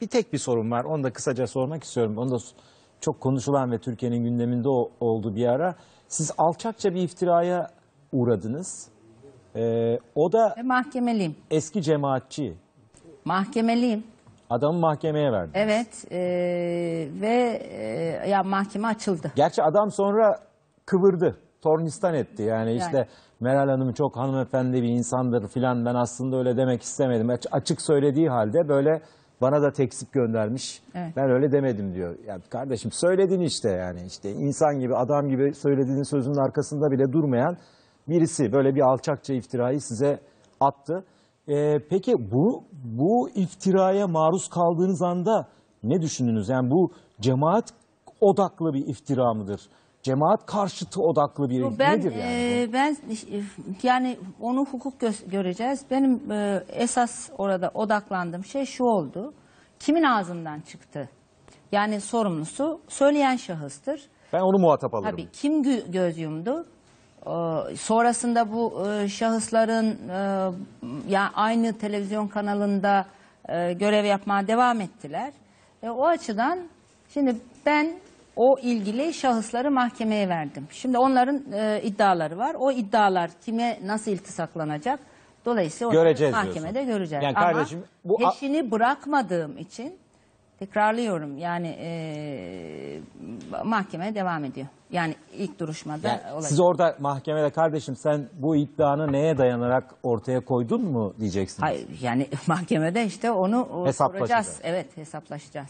Bir tek bir sorun var. Onu da kısaca sormak istiyorum. Onu da çok konuşulan ve Türkiye'nin gündeminde oldu bir ara. Siz alçakça bir iftiraya uğradınız. Ee, o da Ve mahkemeliyim. eski cemaatçi. Mahkemeliyim. Adamı mahkemeye verdi. Evet e, ve e, ya mahkeme açıldı. Gerçi adam sonra kıvırdı. Tornistan etti. Yani işte Yani. Meral Hanım çok hanımefendi bir insandır filan ben aslında öyle demek istemedim. açık söylediği halde böyle bana da teksik göndermiş. Evet. Ben öyle demedim diyor. Ya kardeşim söyledin işte yani işte insan gibi adam gibi söylediğin sözünün arkasında bile durmayan birisi böyle bir alçakça iftirayı size attı. Ee, peki bu bu iftiraya maruz kaldığınız anda ne düşündünüz? Yani bu cemaat odaklı bir iftira mıdır? cemaat karşıtı odaklı bir ilgi ben, nedir yani? E, ben yani onu hukuk gö göreceğiz. Benim e, esas orada odaklandığım şey şu oldu. Kimin ağzından çıktı? Yani sorumlusu söyleyen şahıstır. Ben onu muhatap alırım. Tabii kim gö göz yumdu? sonrasında bu e, şahısların e, ya yani aynı televizyon kanalında e, görev yapmaya devam ettiler. o açıdan şimdi ben o ilgili şahısları mahkemeye verdim. Şimdi onların e, iddiaları var. O iddialar kime nasıl iltisaklanacak? Dolayısıyla göreceğiz mahkemede diyorsun. göreceğiz. Yani Ama kardeşim, bu peşini bırakmadığım için tekrarlıyorum yani e, mahkeme devam ediyor. Yani ilk duruşmada yani olacak. Siz orada mahkemede kardeşim sen bu iddianı neye dayanarak ortaya koydun mu diyeceksiniz. Hayır yani mahkemede işte onu soracağız. Evet hesaplaşacağız.